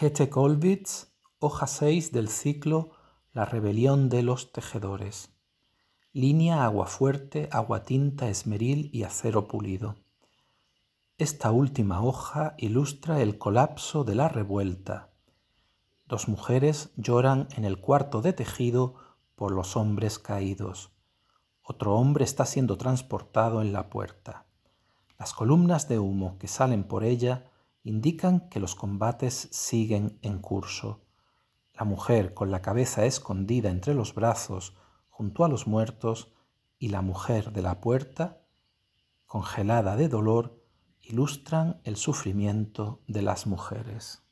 Kete hoja 6 del ciclo La rebelión de los tejedores. Línea agua tinta, esmeril y acero pulido. Esta última hoja ilustra el colapso de la revuelta. Dos mujeres lloran en el cuarto de tejido por los hombres caídos. Otro hombre está siendo transportado en la puerta. Las columnas de humo que salen por ella indican que los combates siguen en curso. La mujer con la cabeza escondida entre los brazos junto a los muertos y la mujer de la puerta, congelada de dolor, ilustran el sufrimiento de las mujeres.